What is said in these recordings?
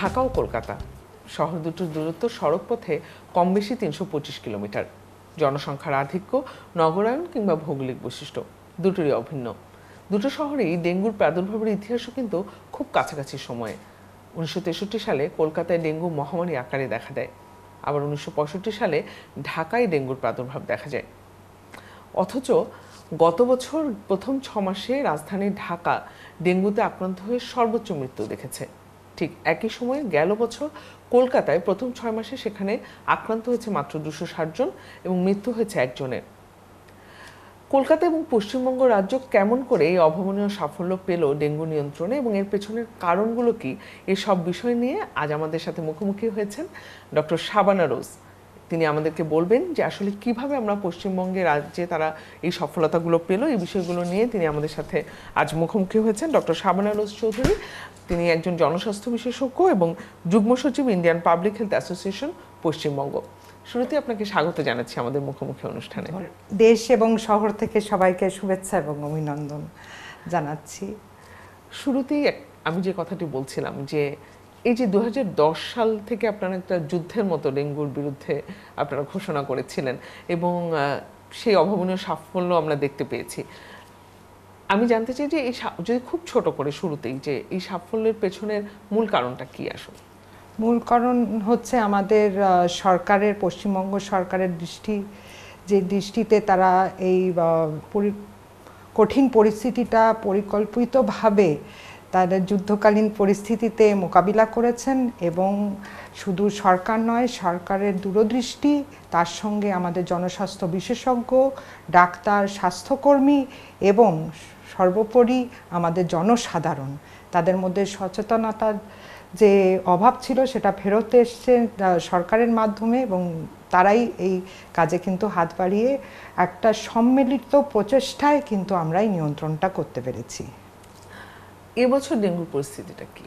ঢাকা ও কলকাতা শহর দুটোর দূরত্ব সড়ক পথে কম বেশি তিনশো পঁচিশ কিলোমিটার জনসংখ্যার আধিক্য নগরায়ণ কিংবা ভৌগোলিক বৈশিষ্ট্য দুটোরই অভিন্ন দুটো শহরেই ডেঙ্গুর প্রাদুর্ভাবের ইতিহাসও কিন্তু খুব কাছাকাছি সময়ে উনিশশো তেষট্টি সালে কলকাতায় ডেঙ্গু মহামারী আকারে দেখা দেয় আবার উনিশশো সালে ঢাকায় ডেঙ্গুর প্রাদুর্ভাব দেখা যায় অথচ গত বছর প্রথম ছ মাসে রাজধানী ঢাকা ডেঙ্গুতে আক্রান্ত হয়ে সর্বোচ্চ মৃত্যু দেখেছে ঠিক একই সময়ে গেল বছর কলকাতায় প্রথম ছয় মাসে সেখানে আক্রান্ত হয়েছে মাত্র দুশো জন এবং মৃত্যু হয়েছে একজনের কলকাতা এবং পশ্চিমবঙ্গ রাজ্য কেমন করে এই অভাবনীয় সাফল্য পেল ডেঙ্গু নিয়ন্ত্রণে এবং এর পেছনের কারণগুলো কি এসব বিষয় নিয়ে আজ আমাদের সাথে মুখোমুখি হয়েছেন ডক্টর শাবানা রোজ তিনি আমাদেরকে বলবেন যে আসলে কিভাবে আমরা পশ্চিমবঙ্গে রাজ্যে তারা এই সফলতাগুলো পেল এই বিষয়গুলো নিয়ে তিনি আমাদের সাথে আজ মুখোমুখি হয়েছেন ডক্টর শাবানারোজ চৌধুরী তিনি একজন জনস্বাস্থ্য বিশেষজ্ঞ এবং যুগ্ম সচিব Indian Public Health Association Paschimbanga শুরুতে আপনাকে স্বাগত জানাচ্ছি আমাদের মুখোমুখি অনুষ্ঠানে দেশ এবং শহর থেকে সবাইকে শুভেচ্ছা এবং অভিনন্দন জানাচ্ছি শুরুতেই আমি যে কথাটি বলছিলাম যে এই যে দু সাল থেকে আপনারা একটা যুদ্ধের মতো ডেঙ্গুর বিরুদ্ধে আপনারা ঘোষণা করেছিলেন এবং সেই অভাবনীয় সাফল্য আমরা দেখতে পেয়েছি আমি জানতে চাই যে এই যদি খুব ছোট করে শুরুতেই যে এই সাফল্যের পেছনের মূল কারণটা কি আসলে মূল কারণ হচ্ছে আমাদের সরকারের পশ্চিমবঙ্গ সরকারের দৃষ্টি যে দৃষ্টিতে তারা এই কঠিন পরিস্থিতিটা পরিকল্পিতভাবে তাদের যুদ্ধকালীন পরিস্থিতিতে মোকাবিলা করেছেন এবং শুধু সরকার নয় সরকারের দূরদৃষ্টি তার সঙ্গে আমাদের জনস্বাস্থ্য বিশেষজ্ঞ ডাক্তার স্বাস্থ্যকর্মী এবং সর্বোপরি আমাদের জনসাধারণ তাদের মধ্যে সচেতনতার যে অভাব ছিল সেটা ফেরত এসছে সরকারের মাধ্যমে এবং তারাই এই কাজে কিন্তু হাত বাড়িয়ে একটা সম্মিলিত প্রচেষ্টায় কিন্তু আমরাই নিয়ন্ত্রণটা করতে পেরেছি এবছর ডেঙ্গুর পরিস্থিতিটা কি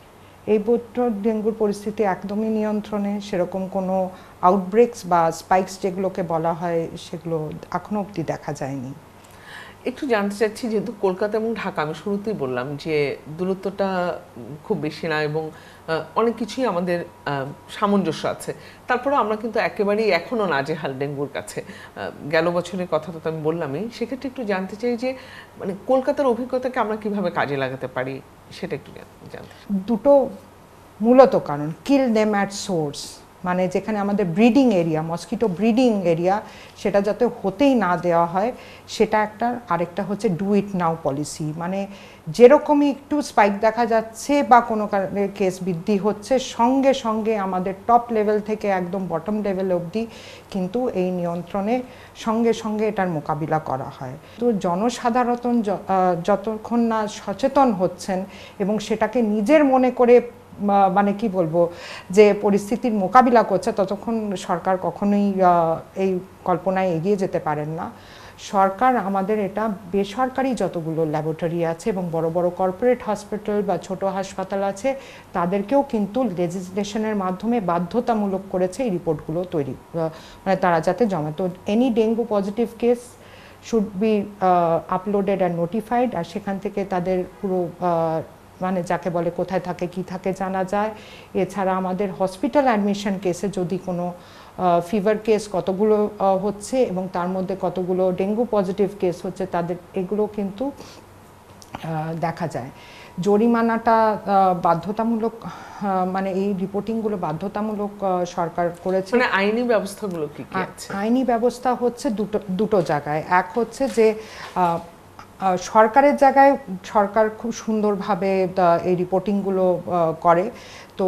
এই বছর ডেঙ্গুর পরিস্থিতি একদমই নিয়ন্ত্রণে সেরকম কোনো আউটব্রেকস বা স্পাইকস যেগুলোকে বলা হয় সেগুলো এখনো অবধি দেখা যায়নি একটু জানতে চাচ্ছি যেহেতু কলকাতা এবং ঢাকা আমি শুরুতেই বললাম যে দূরত্বটা খুব বেশি না এবং অনেক কিছুই আমাদের সামঞ্জস্য আছে তারপরে আমরা কিন্তু একেবারেই এখনও নাজেহাল ডেঙ্গুর কাছে গেল বছরের কথা তো আমি বললামই সেক্ষেত্রে একটু জানতে চাই যে মানে কলকাতার অভিজ্ঞতাকে আমরা কিভাবে কাজে লাগাতে পারি সেটা একটু জানতে দুটো মূলত কারণ কিল দেম অ্যাট সোর্স মানে যেখানে আমাদের breeding area mosquito breeding area সেটা যাতে হতেই না দেওয়া হয় সেটা একটা আরেকটা হচ্ছে ডু ইট নাও পলিসি মানে যেরকমই একটু স্পাইক দেখা যাচ্ছে বা কোনো কেস বৃদ্ধি হচ্ছে সঙ্গে সঙ্গে আমাদের টপ লেভেল থেকে একদম বটম লেভেল অবধি কিন্তু এই নিয়ন্ত্রণে সঙ্গে সঙ্গে এটার মোকাবিলা করা হয় তো জনসাধারণ যতক্ষণ না সচেতন হচ্ছেন এবং সেটাকে নিজের মনে করে মানে কি বলবো যে পরিস্থিতির মোকাবিলা করছে ততক্ষণ সরকার কখনোই এই কল্পনায় এগিয়ে যেতে পারেন না সরকার আমাদের এটা বেসরকারি যতগুলো ল্যাবরেটরি আছে এবং বড় বড় কর্পোরেট হসপিটাল বা ছোট হাসপাতাল আছে তাদেরকেও কিন্তু লেজিসলেশনের মাধ্যমে বাধ্যতামূলক করেছে এই রিপোর্টগুলো তৈরি মানে তারা যাতে জমা তো any dengue positive case should be uploaded and notified আর সেখান থেকে তাদের পুরো মানে যাকে বলে কোথায় থাকে কি থাকে জানা যায় এছাড়া আমাদের হসপিটাল অ্যাডমিশন কেসে যদি কোনো ফিভার কেস কতগুলো হচ্ছে এবং তার মধ্যে কতগুলো ডেঙ্গু পজিটিভ কেস হচ্ছে তাদের এগুলো কিন্তু দেখা যায় জরিমানাটা বাধ্যতামূলক মানে এই রিপোর্টিংগুলো বাধ্যতামূলক সরকার করেছে মানে আইনি ব্যবস্থাগুলো কি আইনি ব্যবস্থা হচ্ছে দুটো দুটো জায়গায় এক হচ্ছে যে সরকারের জায়গায় সরকার খুব সুন্দরভাবে এই রিপোর্টিংগুলো করে তো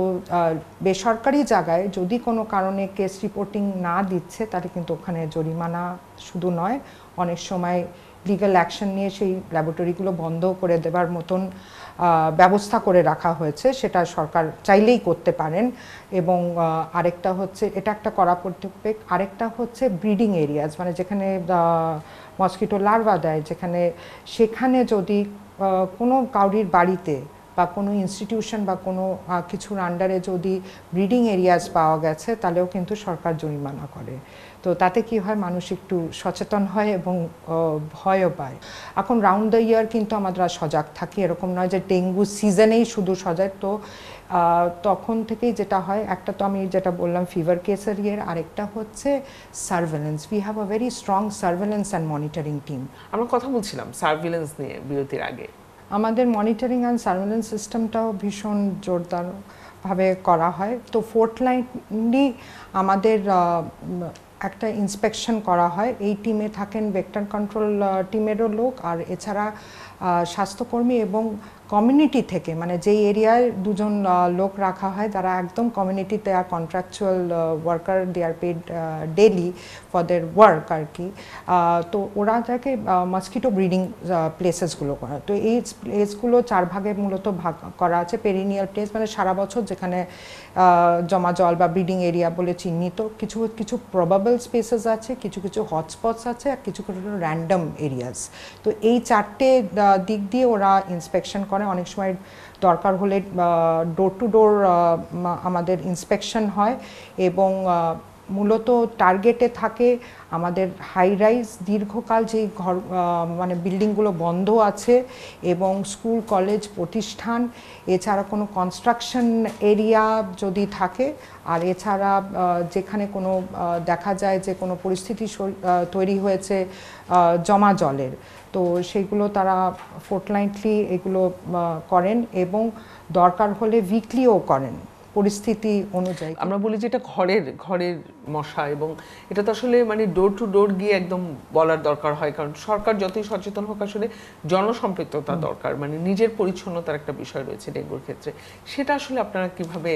বেসরকারি জায়গায় যদি কোনো কারণে কেস রিপোর্টিং না দিচ্ছে তাহলে কিন্তু ওখানে জরিমানা শুধু নয় অনেক সময় লিগাল অ্যাকশন নিয়ে সেই ল্যাবরেটরিগুলো বন্ধ করে দেবার মতন ব্যবস্থা করে রাখা হয়েছে সেটা সরকার চাইলেই করতে পারেন এবং আরেকটা হচ্ছে এটা একটা করা পরিপ্রেক আরেকটা হচ্ছে ব্রিডিং এরিয়াজ মানে যেখানে মস্কিটো লার্ভা দেয় যেখানে সেখানে যদি কোনো কাউরির বাড়িতে বা কোনো ইনস্টিটিউশন বা কোনো কিছুর আন্ডারে যদি ব্রিডিং এরিয়াজ পাওয়া গেছে তাহলেও কিন্তু সরকার জরিমানা করে তো তাতে কি হয় মানুষ একটু সচেতন হয় এবং ভয়ও পায় এখন রাউন্ড দ্য ইয়ার কিন্তু আমরা সজাগ থাকি এরকম নয় যে ডেঙ্গু সিজনেই শুধু সজাগ তো তখন থেকেই যেটা হয় একটা তো আমি যেটা বললাম ফিভার কেসের ইয়ের আরেকটা হচ্ছে surveillance we have a very strong surveillance and monitoring team আমরা কথা বলছিলাম সার্ভেলেন্স নিয়ে বিরতির আগে আমাদের মনিটরিং অ্যান্ড সার্ভেলেন্স সিস্টেমটাও ভীষণ জোরদার ভাবে করা হয় তো ফোর্থ লাইনলি আমাদের একটা ইন্সপেকশন করা হয় এই টিমে থাকেন ভেক্টর কন্ট্রোল টিমেরও লোক আর এছাড়া স্বাস্থ্যকর্মী এবং কমিউনিটি থেকে মানে যেই এরিয়ায় দুজন লোক রাখা হয় তারা একদম কমিউনিটিতে আর contractual worker they are paid daily for their work আর কি তো ওরা যাকে মস্কিটো ব্রিডিং প্লেসেসগুলো করা তো এই প্লেসগুলো চার ভাগে মূলত ভাগ করা আছে পেরিনিয়াল প্লেস মানে সারা বছর যেখানে জমা জল বা ব্রিডিং এরিয়া বলে চিহ্নিত কিছু কিছু প্রবাবল স্পেসেস আছে কিছু কিছু হটস্পটস আছে আর কিছু কিছু র্যান্ডম এরিয়াস তো এই চারটে দিক দিয়ে ওরা ইন্সপেকশন করে অনেক সময় দরকার হলে ডোর টু ডোর আমাদের ইন্সপেকশন হয় এবং মূলত টার্গেটে থাকে আমাদের হাই রাইজ দীর্ঘকাল যেই ঘর মানে বিল্ডিংগুলো বন্ধ আছে এবং স্কুল কলেজ প্রতিষ্ঠান এছাড়া কোনো কনস্ট্রাকশন এরিয়া যদি থাকে আর এছাড়া যেখানে কোনো দেখা যায় যে কোনো পরিস্থিতি তৈরি হয়েছে জমা জলের তো সেগুলো তারা ফোর্টনাইটলি এগুলো করেন এবং দরকার হলে উইকলিও করেন পরিস্থিতি অনুযায়ী আমরা বলি যে এটা ঘরের ঘরের মশা এবং এটা তো আসলে মানে ডোর টু ডোর গিয়ে একদম বলার দরকার হয় কারণ সরকার যতই সচেতন হোক আসলে জনসম্পৃক্ততা দরকার মানে নিজের পরিচ্ছন্নতার একটা বিষয় রয়েছে ডেঙ্গুর ক্ষেত্রে সেটা আসলে আপনারা কিভাবে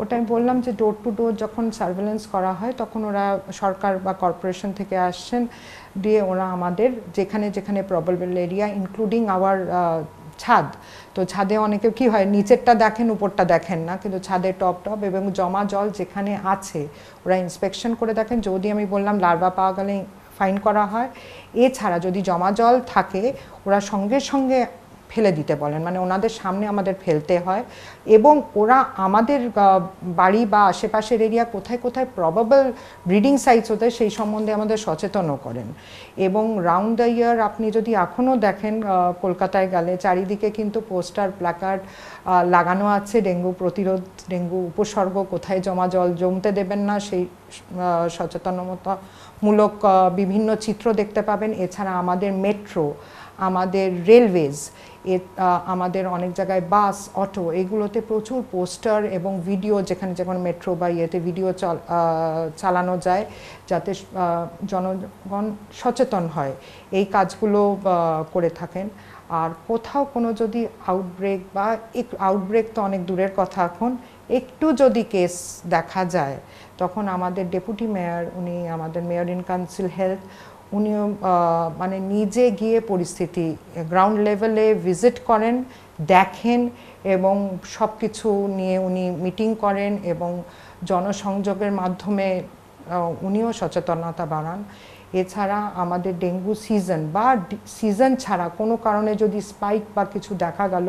ওটা আমি বললাম যে ডোর টু ডোর যখন সার্ভেলেন্স করা হয় তখন ওরা সরকার বা কর্পোরেশন থেকে আসছেন দিয়ে ওরা আমাদের যেখানে যেখানে প্রবলেবল এরিয়া ইনক্লুডিং আওয়ার ছাদ তো ছাদে অনেকে কি হয় নিচেরটা দেখেন উপরটা দেখেন না কিন্তু ছাদে টপ টপ এবং জমা জল যেখানে আছে ওরা ইন্সপেকশন করে দেখেন যদি আমি বললাম লার্ভা পাওয়া গেলে ফাইন করা হয় এছাড়া যদি জমা জল থাকে ওরা সঙ্গে সঙ্গে ফেলে দিতে বলেন মানে ওনাদের সামনে আমাদের ফেলতে হয় এবং ওরা আমাদের বাড়ি বা আশেপাশের এরিয়া কোথায় কোথায় প্রবাবল ব্রিডিং সাইটস হতে সেই সম্বন্ধে আমাদের সচেতনও করেন এবং রাউন্ড দ্য ইয়ার আপনি যদি এখনও দেখেন কলকাতায় গেলে চারিদিকে কিন্তু পোস্টার প্ল্যাকার্ড লাগানো আছে ডেঙ্গু প্রতিরোধ ডেঙ্গু উপসর্গ কোথায় জমা জল জমতে দেবেন না সেই সচেতনতামূলক বিভিন্ন চিত্র দেখতে পাবেন এছাড়া আমাদের মেট্রো আমাদের রেলওয়েজ আমাদের অনেক জায়গায় বাস অটো এগুলোতে প্রচুর পোস্টার এবং ভিডিও যেখানে যেমন মেট্রো বা ইয়েতে ভিডিও চালানো যায় যাতে জনগণ সচেতন হয় এই কাজগুলো করে থাকেন আর কোথাও কোনো যদি আউটব্রেক বা এক আউটব্রেক তো অনেক দূরের কথা এখন একটু যদি কেস দেখা যায় তখন আমাদের ডেপুটি মেয়র উনি আমাদের মেয়র ইন কাউন্সিল হেলথ উনিও মানে নিজে গিয়ে পরিস্থিতি গ্রাউন্ড লেভেলে ভিজিট করেন দেখেন এবং সব কিছু নিয়ে উনি মিটিং করেন এবং জনসংযোগের মাধ্যমে উনিও সচেতনতা বাড়ান এছাড়া আমাদের ডেঙ্গু সিজন বা সিজন ছাড়া কোনো কারণে যদি স্পাইক বা কিছু দেখা গেল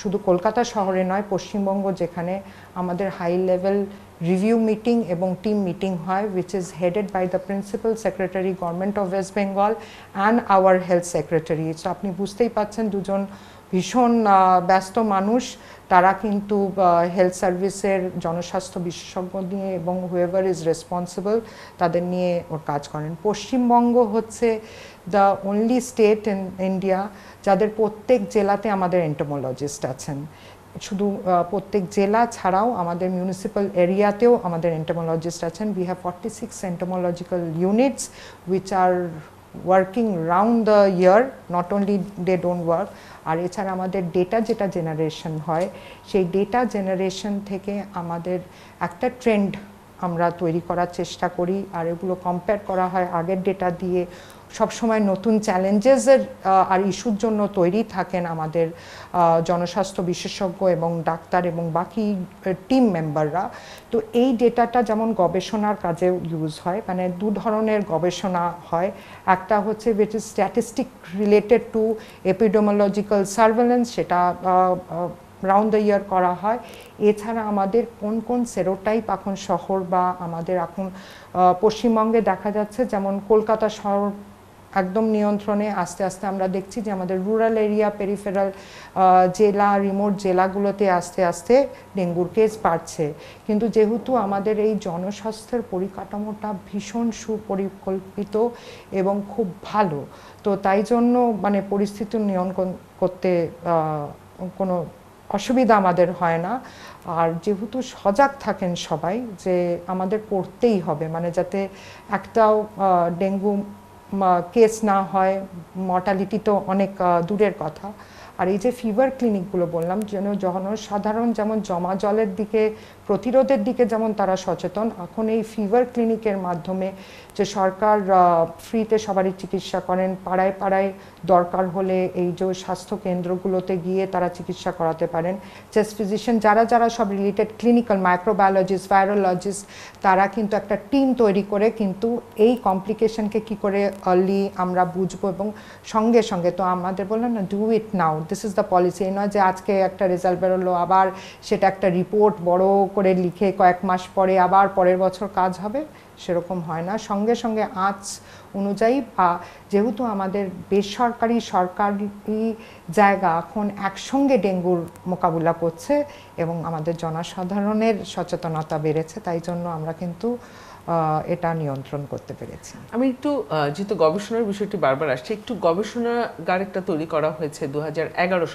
শুধু কলকাতা শহরে নয় পশ্চিমবঙ্গ যেখানে আমাদের হাই লেভেল রিভিউ মিটিং এবং টিম মিটিং হয় which is headed by the principal secretary government of West Bengal and our health secretary আপনি বুঝতেই পাচ্ছেন দুজন ভীষণ ব্যস্ত মানুষ তারা কিন্তু হেলথ সার্ভিসের জনস্বাস্থ্য বিশেষজ্ঞ নিয়ে এবং হুয়েভার ইজ রেসপন্সিবল তাদের নিয়ে ওর কাজ করেন পশ্চিমবঙ্গ হচ্ছে the only state in India যাদের প্রত্যেক জেলাতে আমাদের এন্টোমোলজিস্ট আছেন শুধু প্রত্যেক জেলা ছাড়াও আমাদের মিউনিসিপ্যাল এরিয়াতেও আমাদের এন্টোমোলজিস্ট আছেন we have forty six entomological units which are working round the year not only they don't work আর এছাড়া আমাদের ডেটা যেটা জেনারেশন হয় সেই ডেটা জেনারেশন থেকে আমাদের একটা ট্রেন্ড আমরা তৈরি করার চেষ্টা করি আর এগুলো কম্পেয়ার করা হয় আগের ডেটা দিয়ে সবসময় নতুন চ্যালেঞ্জেসের আর ইস্যুর জন্য তৈরি থাকেন আমাদের জনস্বাস্থ্য বিশেষজ্ঞ এবং ডাক্তার এবং বাকি টিম মেম্বাররা তো এই ডেটাটা যেমন গবেষণার কাজে ইউজ হয় মানে দু ধরনের গবেষণা হয় একটা হচ্ছে which is statistic related to epidemiological surveillance সেটা রাউন্ড দ্য ইয়ার করা হয় এছাড়া আমাদের কোন কোন সেরোটাইপ এখন শহর বা আমাদের এখন পশ্চিমবঙ্গে দেখা যাচ্ছে যেমন কলকাতা শহর একদম নিয়ন্ত্রণে আস্তে আস্তে আমরা দেখছি যে আমাদের রুরাল এরিয়া পেরিফেরাল জেলা রিমোট জেলাগুলোতে আস্তে আস্তে ডেঙ্গুর কেস বাড়ছে কিন্তু যেহেতু আমাদের এই জনস্বাস্থ্যের পরিকাঠামোটা ভীষণ সুপরিকল্পিত এবং খুব ভালো তো তাই জন্য মানে পরিস্থিতি নিয়ন্ত্রণ করতে কোনো অসুবিধা আমাদের হয় না আর যেহেতু সজাগ থাকেন সবাই যে আমাদের করতেই হবে মানে যাতে একটাও ডেঙ্গু কেস না হয় মর্টালিটি তো অনেক দূরের কথা আর এই যে ফিভার ক্লিনিকগুলো বললাম যেন জনসাধারণ যেমন জমা জলের দিকে প্রতিরোধের দিকে যেমন তারা সচেতন এখন এই ফিভার ক্লিনিকের মাধ্যমে যে সরকার ফ্রিতে সবারই চিকিৎসা করেন পাড়ায় পাড়ায় দরকার হলে এই যে স্বাস্থ্য কেন্দ্রগুলোতে গিয়ে তারা চিকিৎসা করাতে পারেন চেস্ট ফিজিশিয়ান যারা যারা সব রিলেটেড ক্লিনিক্যাল মাইক্রোবায়োলজিস্ট ভাইরোলজিস্ট তারা কিন্তু একটা টিম তৈরি করে কিন্তু এই কমপ্লিকেশনকে কি করে আর্লি আমরা বুঝবো এবং সঙ্গে সঙ্গে তো আমাদের বললাম না do it now this is the policy এই নয় যে আজকে একটা রেজাল্ট বেরোলো আবার সেটা একটা রিপোর্ট বড় করে লিখে কয়েক মাস পরে আবার পরের বছর কাজ হবে সেরকম হয় না সঙ্গে সঙ্গে আঁচ অনুযায়ী বা যেহেতু আমাদের বেসরকারি সরকারি জায়গা এখন একসঙ্গে ডেঙ্গুর মোকাবিলা করছে এবং আমাদের জনসাধারণের সচেতনতা বেড়েছে তাই জন্য আমরা কিন্তু এটা নিয়ন্ত্রণ করতে পেরেছি আমি একটু যেহেতু গবেষণার বিষয়টি বারবার আসছে একটু গবেষণাগার একটা তৈরি করা হয়েছে দু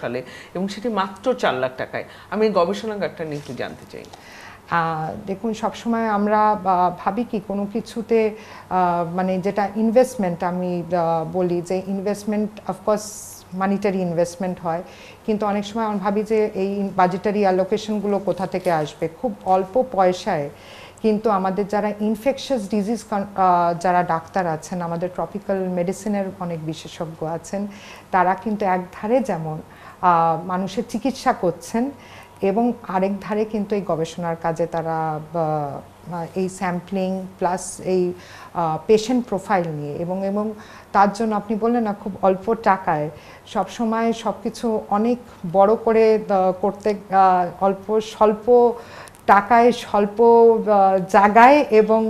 সালে এবং সেটি মাত্র চার লাখ টাকায় আমি এই গবেষণাগারটা নিয়ে একটু জানতে চাই দেখুন সবসময় আমরা ভাবি কি কোনো কিছুতে মানে যেটা ইনভেস্টমেন্ট আমি বলি যে ইনভেস্টমেন্ট অফকোর্স মানিটারি ইনভেস্টমেন্ট হয় কিন্তু অনেক সময় আমি ভাবি যে এই বাজেটারি অ্যালোকেশনগুলো কোথা থেকে আসবে খুব অল্প পয়সায় কিন্তু আমাদের যারা ইনফেকশাস ডিজিজ যারা ডাক্তার আছেন আমাদের ট্রপিক্যাল মেডিসিনের অনেক বিশেষজ্ঞ আছেন তারা কিন্তু একধারে যেমন মানুষের চিকিৎসা করছেন এবং আরেক ধারে কিন্তু এই গবেষণার কাজে তারা এই স্যাম্পলিং প্লাস এই পেশেন্ট প্রোফাইল নিয়ে এবং এবং তার জন্য আপনি বললেন না খুব অল্প টাকায় সবসময় সব কিছু অনেক বড় করে করতে অল্প স্বল্প টাকায় স্বল্প জায়গায় এবং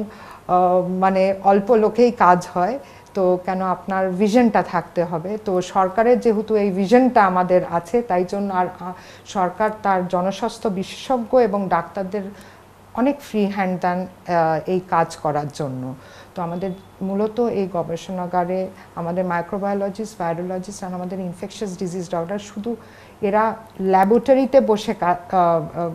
মানে অল্প লোকেই কাজ হয় তো কেন আপনার ভিশনটা থাকতে হবে তো সরকারের যেহেতু এই ভিশনটা আমাদের আছে তাই জন্য আর সরকার তার জনস্বাস্থ্য বিশেষজ্ঞ এবং ডাক্তারদের অনেক ফ্রি হ্যান্ড দেন এই কাজ করার জন্য তো আমাদের মূলত এই গবেষণাগারে আমাদের মাইক্রোবায়োলজিস্ট ভাইরোলজিস্ট আর আমাদের ইনফেকশাস ডিজিজ ডক্টর শুধু এরা ল্যাবরেটরিতে বসে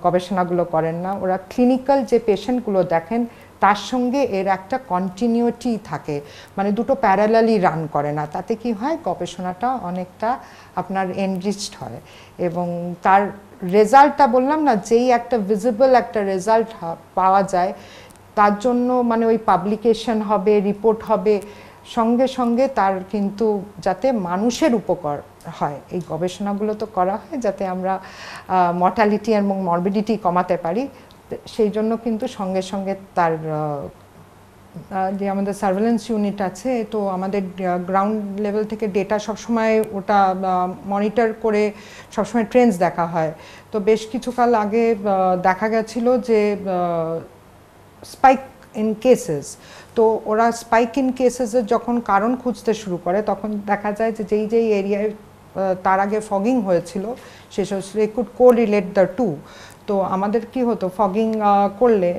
গবেষণাগুলো করেন না ওরা ক্লিনিক্যাল যে পেশেন্টগুলো দেখেন তার সঙ্গে এর একটা কন্টিনিউটি থাকে মানে দুটো প্যারালালি রান করে না তাতে কি হয় গবেষণাটা অনেকটা আপনার এনরিচড হয় এবং তার রেজাল্টটা বললাম না যেই একটা ভিজিবল একটা রেজাল্ট পাওয়া যায় তার জন্য মানে ওই পাবলিকেশন হবে রিপোর্ট হবে সঙ্গে সঙ্গে তার কিন্তু যাতে মানুষের উপকার হয় এই গবেষণাগুলো তো করা হয় যাতে আমরা মর্টালিটি এবং মর্বিডিটি কমাতে পারি সেই জন্য কিন্তু সঙ্গে সঙ্গে তার যে আমাদের সার্ভেলেন্স ইউনিট আছে তো আমাদের গ্রাউন্ড লেভেল থেকে ডেটা সবসময় ওটা মনিটর করে সবসময় ট্রেন্ডস দেখা হয় তো বেশ কিছুকাল আগে দেখা গেছিল যে স্পাইক ইন কেসেস তো ওরা স্পাইক ইন কেসেসের যখন কারণ খুঁজতে শুরু করে তখন দেখা যায় যে যেই যেই এরিয়ায় তার আগে ফগিং হয়েছিল সেসব they could correlate the to তো আমাদের কি হতো ফগিং করলে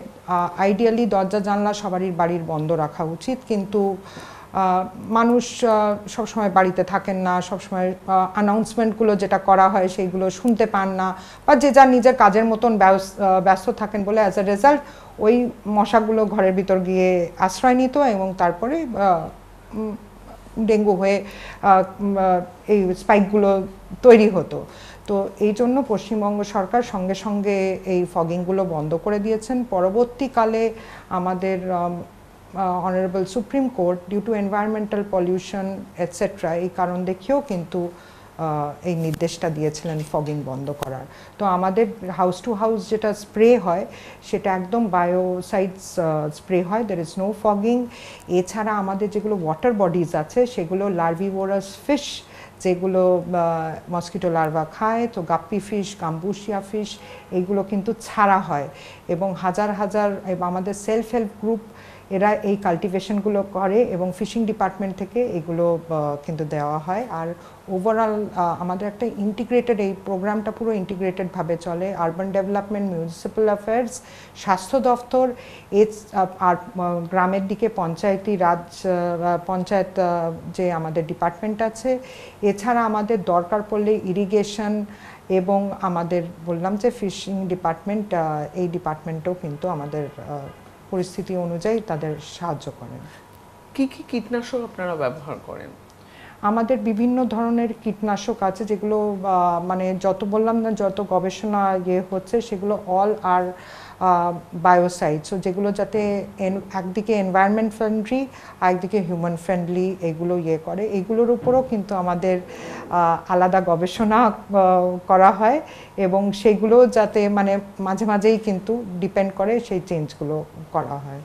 আইডিয়ালি দরজা জানলা সবারই বাড়ির বন্ধ রাখা উচিত কিন্তু মানুষ সবসময় বাড়িতে থাকেন না সবসময় আনাউন্সমেন্টগুলো যেটা করা হয় সেইগুলো শুনতে পান না বা যে যার নিজের কাজের মতন ব্যস্ত থাকেন বলে অ্যাজ এ রেজাল্ট ওই মশাগুলো ঘরের ভিতর গিয়ে আশ্রয় নিত এবং তারপরে ডেঙ্গু হয়ে এই স্পাইকগুলো তৈরি হতো তো এই জন্য পশ্চিমবঙ্গ সরকার সঙ্গে সঙ্গে এই ফগিংগুলো বন্ধ করে দিয়েছেন পরবর্তীকালে আমাদের honourable Supreme Court due to environmental pollution etcetera এই কারণ দেখেও কিন্তু এই নির্দেশটা দিয়েছিলেন ফগিং বন্ধ করার তো আমাদের হাউস টু হাউস যেটা স্প্রে হয় সেটা একদম বায়োসাইডস স্প্রে হয় দের ইজ নো ফগিং এছাড়া আমাদের যেগুলো ওয়াটার বডিজ আছে সেগুলো ওরাস ফিশ যেগুলো মস্কিটো লার্ভা খায় তো গাপ্পি ফিশ গাম্বুশিয়া ফিশ এইগুলো কিন্তু ছাড়া হয় এবং হাজার হাজার আমাদের সেলফ হেল্প গ্রুপ এরা এই কাল্টিভেশনগুলো করে এবং ফিশিং ডিপার্টমেন্ট থেকে এগুলো কিন্তু দেওয়া হয় আর ওভারঅল আমাদের একটা ইন্টিগ্রেটেড এই প্রোগ্রামটা পুরো ইন্টিগ্রেটেডভাবে চলে আরবান ডেভেলপমেন্ট মিউনিসিপ্যাল অ্যাফেয়ার্স স্বাস্থ্য দফতর এস আর গ্রামের দিকে পঞ্চায়েতি রাজ পঞ্চায়েত যে আমাদের ডিপার্টমেন্ট আছে এছাড়া আমাদের দরকার পড়লে ইরিগেশন এবং আমাদের বললাম যে ফিশিং ডিপার্টমেন্ট এই ডিপার্টমেন্টও কিন্তু আমাদের পরিস্থিতি অনুযায়ী তাদের সাহায্য করেন কি কি কীটনাশক আপনারা ব্যবহার করেন আমাদের বিভিন্ন ধরনের কীটনাশক আছে যেগুলো মানে যত বললাম না যত গবেষণা ইয়ে হচ্ছে সেগুলো অল আর বায়োসাইড সো যেগুলো যাতে একদিকে এনভায়রনমেন্ট ফ্রেন্ডলি একদিকে হিউম্যান ফ্রেন্ডলি এগুলো ইয়ে করে এগুলোর উপরও কিন্তু আমাদের আলাদা গবেষণা করা হয় এবং সেগুলো যাতে মানে মাঝে মাঝেই কিন্তু ডিপেন্ড করে সেই চেঞ্জগুলো করা হয়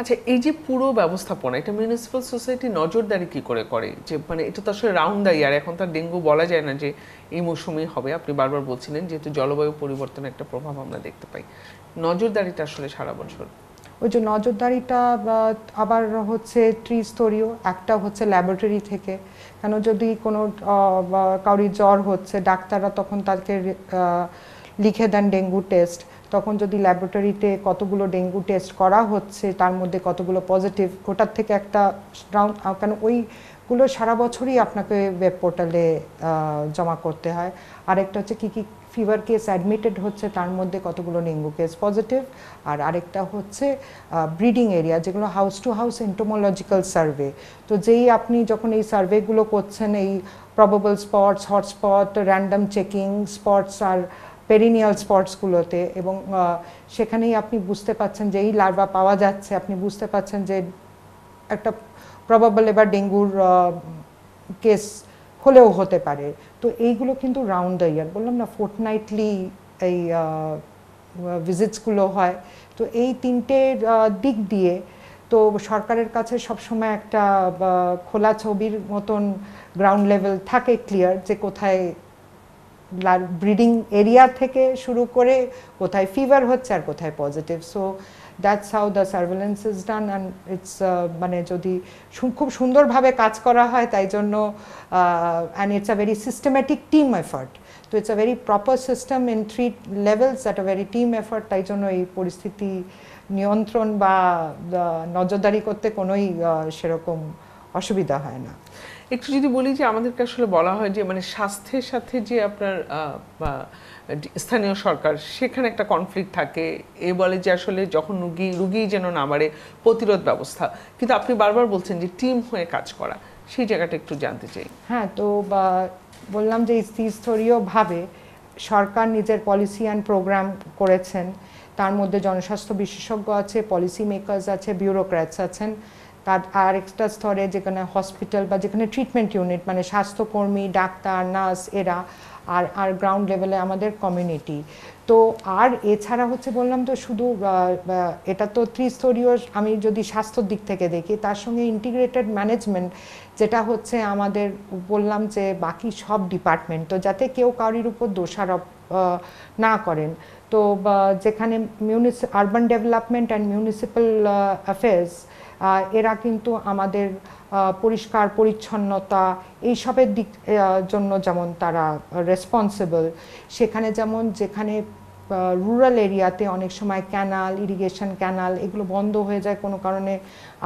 আচ্ছা এই যে পুরো ব্যবস্থাপনা এটা মিউনিসিপ্যাল সোসাইটি নজরদারি কি করে করে যে মানে এটা তো আসলে রাউন্ড দ্য ইয়ার এখন তো ডেঙ্গু বলা যায় না যে এই মৌসুমেই হবে আপনি বারবার বলছিলেন যেহেতু জলবায়ু পরিবর্তনের একটা প্রভাব আমরা দেখতে পাই নজরদারিটা আসলে সারা বছর ওই যে নজরদারিটা আবার হচ্ছে ত্রিস্তরীয় একটা হচ্ছে ল্যাবরেটরি থেকে কেন যদি কোনো কাউরি জ্বর হচ্ছে ডাক্তাররা তখন তাকে লিখে দেন ডেঙ্গু টেস্ট তখন যদি ল্যাবরেটরিতে কতগুলো ডেঙ্গু টেস্ট করা হচ্ছে তার মধ্যে কতগুলো পজিটিভ ওটার থেকে একটা রাউন্ড কেন ওইগুলো সারা বছরই আপনাকে ওয়েব পোর্টালে জমা করতে হয় আরেকটা হচ্ছে কী কী ফিভার কেস অ্যাডমিটেড হচ্ছে তার মধ্যে কতগুলো ডেঙ্গু কেস পজিটিভ আর আরেকটা হচ্ছে ব্রিডিং এরিয়া যেগুলো house to house entomological survey তো যেই আপনি যখন এই সার্ভেগুলো করছেন এই probable spots hotspot random checking spots আর পেরিনিয়াল স্পটসগুলোতে এবং সেখানেই আপনি বুঝতে পাচ্ছেন যে এই লার্ভা পাওয়া যাচ্ছে আপনি বুঝতে পাচ্ছেন যে একটা প্রবাবল এবার ডেঙ্গুর কেস হলেও হতে পারে তো এইগুলো কিন্তু রাউন্ড দ্য ইয়ার বললাম না ফোর্টনাইটলি এই ভিজিটসগুলো হয় তো এই তিনটে দিক দিয়ে তো সরকারের কাছে সবসময় একটা খোলা ছবির মতন গ্রাউন্ড লেভেল থাকে ক্লিয়ার যে কোথায় ব্রিডিং এরিয়া থেকে শুরু করে কোথায় ফিভার হচ্ছে আর কোথায় positive so that's how the surveillance is done and it's মানে যদি খুব সুন্দরভাবে কাজ করা হয় তাই জন্য and it's a very systematic team effort তো it's a very proper system in three levels at a very team effort তাই জন্য এই পরিস্থিতি নিয়ন্ত্রণ বা নজরদারি করতে কোনোই uh, সেরকম অসুবিধা হয় না একটু যদি বলি যে আমাদেরকে আসলে বলা হয় যে মানে স্বাস্থ্যের সাথে যে আপনার স্থানীয় সরকার সেখানে একটা কনফ্লিক্ট থাকে এ বলে যে আসলে যখন রুগী রুগী যেন না বাড়ে প্রতিরোধ ব্যবস্থা কিন্তু আপনি বারবার বলছেন যে টিম হয়ে কাজ করা সেই জায়গাটা একটু জানতে চাই হ্যাঁ তো বা বললাম যে স্থিরস্তরীয়ভাবে সরকার নিজের পলিসি অ্যান্ড প্রোগ্রাম করেছেন তার মধ্যে জনস্বাস্থ্য বিশেষজ্ঞ আছে পলিসি মেকার্স আছে ব্যুরোক্র্যাটস আছেন তার আর এক্সট্রা স্তরে যেখানে হসপিটাল বা যেখানে ট্রিটমেন্ট ইউনিট মানে স্বাস্থ্যকর্মী ডাক্তার নার্স এরা আর আর গ্রাউন্ড লেভেলে আমাদের কমিউনিটি তো আর এছাড়া হচ্ছে বললাম তো শুধু এটা তো ত্রিস্তরীয় আমি যদি স্বাস্থ্যর দিক থেকে দেখি তার সঙ্গে ইন্টিগ্রেটেড ম্যানেজমেন্ট যেটা হচ্ছে আমাদের বললাম যে বাকি সব ডিপার্টমেন্ট তো যাতে কেউ কারোর উপর দোষারোপ না করেন তো যেখানে মিউনিস urban development and municipal affairs এরা কিন্তু আমাদের পরিষ্কার পরিচ্ছন্নতা এইসবের দিক জন্য যেমন তারা রেসপন্সিবল সেখানে যেমন যেখানে রুরাল এরিয়াতে অনেক সময় ক্যানাল ইরিগেশন ক্যানাল এগুলো বন্ধ হয়ে যায় কোনো কারণে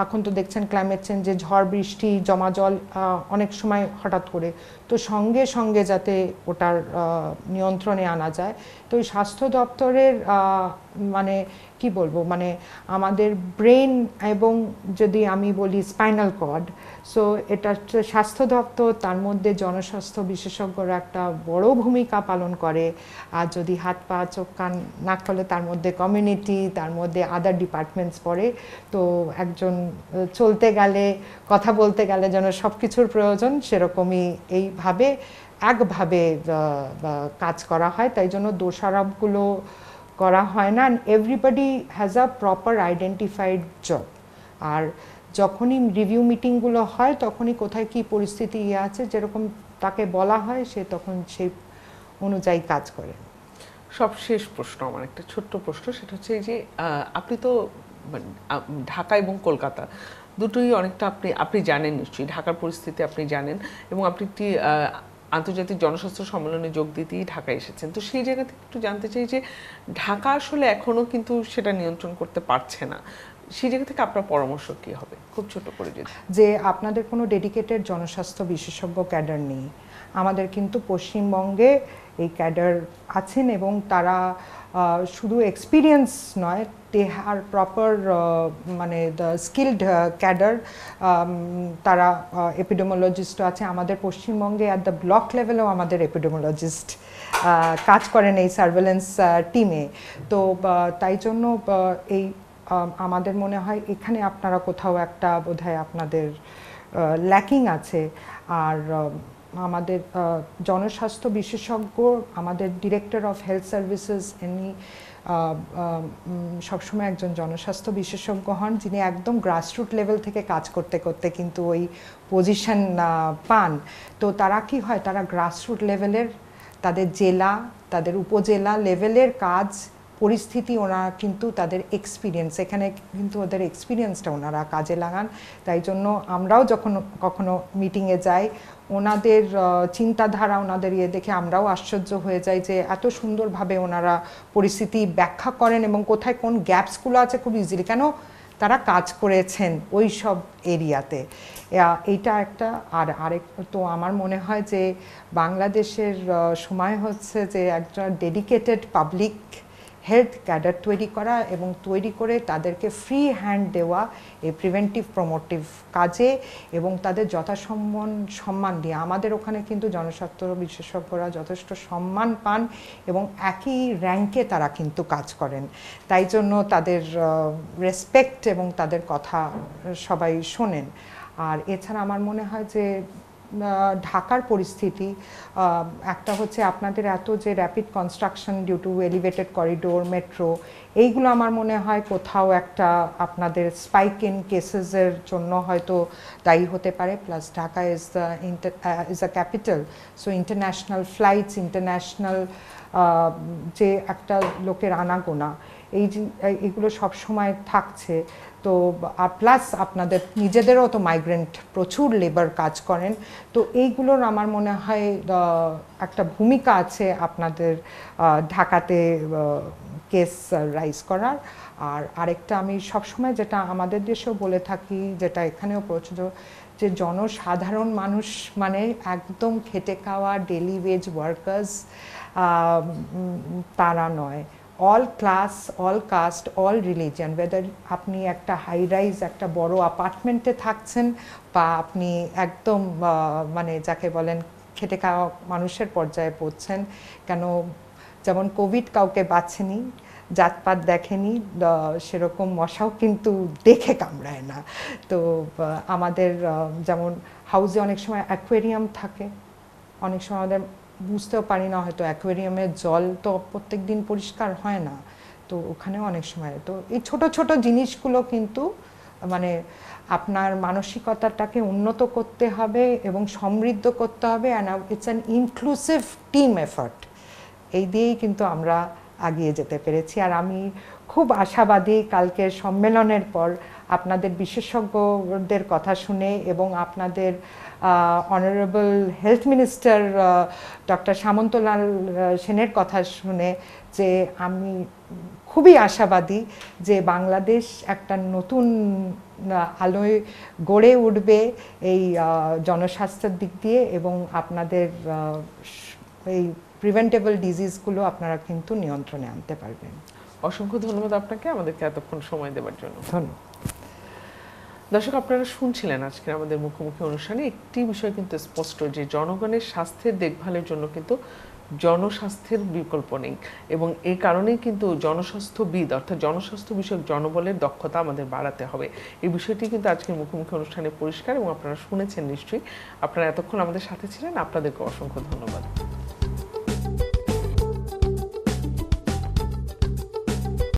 এখন তো দেখছেন ক্লাইমেট চেঞ্জে ঝড় বৃষ্টি জমা জল অনেক সময় হঠাৎ করে তো সঙ্গে সঙ্গে যাতে ওটার নিয়ন্ত্রণে আনা যায় তো স্বাস্থ্য দপ্তরের মানে কি বলবো মানে আমাদের ব্রেন এবং যদি আমি বলি স্পাইনাল কর্ড সো এটা স্বাস্থ্য দপ্তর তার মধ্যে জনস্বাস্থ্য বিশেষজ্ঞরা একটা বড় ভূমিকা পালন করে আর যদি হাত পা চোখ কান নাক ফলে তার মধ্যে কমিউনিটি তার মধ্যে আদার ডিপার্টমেন্টস পড়ে তো একজন চলতে গেলে কথা বলতে গেলে যেন সব কিছুর প্রয়োজন সেরকমই এইভাবে একভাবে কাজ করা হয় তাই জন্য দোষারোপগুলো করা হয় না everybody has a proper identified job আর যখনই রিভিউ মিটিংগুলো হয় তখনই কোথায় কি পরিস্থিতি ইয়ে আছে যেরকম তাকে বলা হয় সে তখন সেই অনুযায়ী কাজ করে সব শেষ প্রশ্ন আমার একটা ছোট্ট প্রশ্ন সেটা হচ্ছে যে আপনি তো মানে, ঢাকা এবং কলকাতা দুটোই অনেকটা আপনি আপনি জানেন নিশ্চয়ই ঢাকার পরিস্থিতি আপনি জানেন এবং আপনি একটি আন্তর্জাতিক জনস্বাস্থ্য সম্মেলনে যোগ দিতেই ঢাকায় এসেছেন তো সেই জায়গা থেকে একটু জানতে চাই যে ঢাকা আসলে এখনও কিন্তু সেটা নিয়ন্ত্রণ করতে পারছে না সেই জায়গা থেকে আপনার পরামর্শ কি হবে খুব ছোট করে যদি যে আপনাদের কোনো ডেডিকেটেড জনস্বাস্থ্য বিশেষজ্ঞ ক্যাডার নেই আমাদের কিন্তু পশ্চিমবঙ্গে এই ক্যাডার আছেন এবং তারা শুধু এক্সপিরিয়েন্স নয় দে আর প্রপার মানে দ্য স্কিল্ড ক্যাডার তারা এপিডোমোলজিস্ট আছে আমাদের পশ্চিমবঙ্গে অ্যাট দ্য ব্লক লেভেলেও আমাদের এপিডোমোলজিস্ট কাজ করেন এই সার্ভেলেন্স টিমে তো তাই জন্য এই আমাদের মনে হয় এখানে আপনারা কোথাও একটা বোধহয় আপনাদের ল্যাকিং আছে আর আমাদের জনস্বাস্থ্য বিশেষজ্ঞ আমাদের ডিরেক্টর অফ হেলথ সার্ভিসেস এমনি সবসময় একজন জনস্বাস্থ্য বিশেষজ্ঞ হন যিনি একদম গ্রাসরুট লেভেল থেকে কাজ করতে করতে কিন্তু ওই পজিশন পান তো তারা কি হয় তারা গ্রাসরুট লেভেলের তাদের জেলা তাদের উপজেলা লেভেলের কাজ পরিস্থিতি ওনারা কিন্তু তাদের এক্সপিরিয়েন্স এখানে কিন্তু ওদের এক্সপিরিয়েন্সটা ওনারা কাজে লাগান তাই জন্য আমরাও যখন কখনো মিটিংয়ে যাই ওনাদের চিন্তাধারা ওনাদের ইয়ে দেখে আমরাও আশ্চর্য হয়ে যাই যে এত সুন্দরভাবে ওনারা পরিস্থিতি ব্যাখ্যা করেন এবং কোথায় কোন গ্যাপসগুলো আছে খুব ইজিলি কেন তারা কাজ করেছেন ওই সব এরিয়াতে এইটা একটা আর আরেক তো আমার মনে হয় যে বাংলাদেশের সময় হচ্ছে যে একটা ডেডিকেটেড পাবলিক হেলথ ক্যাডার তৈরি করা এবং তৈরি করে তাদেরকে ফ্রি হ্যান্ড দেওয়া এই প্রিভেন্টিভ প্রমোটিভ কাজে এবং তাদের যথাসম্মান সম্মান দিয়ে আমাদের ওখানে কিন্তু জনস্বার্থ বিশেষজ্ঞরা যথেষ্ট সম্মান পান এবং একই র্যাঙ্কে তারা কিন্তু কাজ করেন তাই জন্য তাদের রেসপেক্ট এবং তাদের কথা সবাই শোনেন আর এছাড়া আমার মনে হয় যে ঢাকার পরিস্থিতি একটা হচ্ছে আপনাদের এত যে rapid construction due to elevated corridor metro এইগুলো আমার মনে হয় কোথাও একটা আপনাদের স্পাইক ইন কেসেসের জন্য হয়তো দায়ী হতে পারে plus Dhaka is the inter is the capital so international flights international যে একটা লোকের আনাগোনা এই এগুলো সবসময় থাকছে তো প্লাস আপনাদের নিজেদেরও তো মাইগ্রেন্ট প্রচুর লেবার কাজ করেন তো এইগুলোর আমার মনে হয় একটা ভূমিকা আছে আপনাদের ঢাকাতে কেস রাইজ করার আর আরেকটা আমি সবসময় যেটা আমাদের দেশেও বলে থাকি যেটা এখানেও প্রচুর যে জনসাধারণ মানুষ মানে একদম খেটে খাওয়া ডেলি ওয়েজ ওয়ার্কার্স তারা নয় all class all caste all religion whether আপনি একটা হাই রাইজ একটা বড় অ্যাপার্টমেন্টে থাকছেন বা আপনি একদম মানে যাকে বলেন খেটে খাওয়া মানুষের পর্যায়ে পড়ছেন কেন যেমন কোভিড কাউকে বাঁচেনি জাতপাত দেখেনি সেরকম মশাও কিন্তু দেখে কামড়ায় না তো আমাদের যেমন হাউসে অনেক সময় অ্যাকোয়ারিয়াম থাকে অনেক সময় আমাদের বুঝতেও পারি না হয়তো অ্যাকোয়ারিয়ামের জল তো প্রত্যেক দিন পরিষ্কার হয় না তো ওখানে অনেক সময় তো এই ছোট ছোট জিনিসগুলো কিন্তু মানে আপনার মানসিকতাটাকে উন্নত করতে হবে এবং সমৃদ্ধ করতে হবে and it's an inclusive team effort এই দিয়েই কিন্তু আমরা আগিয়ে যেতে পেরেছি আর আমি খুব আশাবাদী কালকের সম্মেলনের পর আপনাদের বিশেষজ্ঞদের কথা শুনে এবং আপনাদের honourable health minister doctor Samantalal সেনের কথা শুনে যে আমি খুবই আশাবাদী যে বাংলাদেশ একটা নতুন আলোয় গড়ে উঠবে এই জনস্বাস্থ্যের দিক দিয়ে এবং আপনাদের এই প্রিভেন্টেবল ডিজিজগুলো আপনারা কিন্তু নিয়ন্ত্রণে আনতে পারবেন অসংখ্য ধন্যবাদ আপনাকে আমাদেরকে এতক্ষণ সময় দেওয়ার জন্য ধন্যবাদ দর্শক আপনারা শুনছিলেন আজকে আমাদের মুখোমুখি অনুষ্ঠানে একটি বিষয় কিন্তু স্পষ্ট যে জনগণের স্বাস্থ্যের দেখভালের জন্য কিন্তু জনস্বাস্থ্যের বিকল্প নেই এবং এই কারণেই কিন্তু জনস্বাস্থ্যবিদ অর্থাৎ জনস্বাস্থ্য বিষয়ক জনবলের দক্ষতা আমাদের বাড়াতে হবে এই বিষয়টি কিন্তু আজকের মুখোমুখি অনুষ্ঠানে পরিষ্কার এবং আপনারা শুনেছেন নিশ্চয়ই আপনারা এতক্ষণ আমাদের সাথে ছিলেন আপনাদেরকে অসংখ্য ধন্যবাদ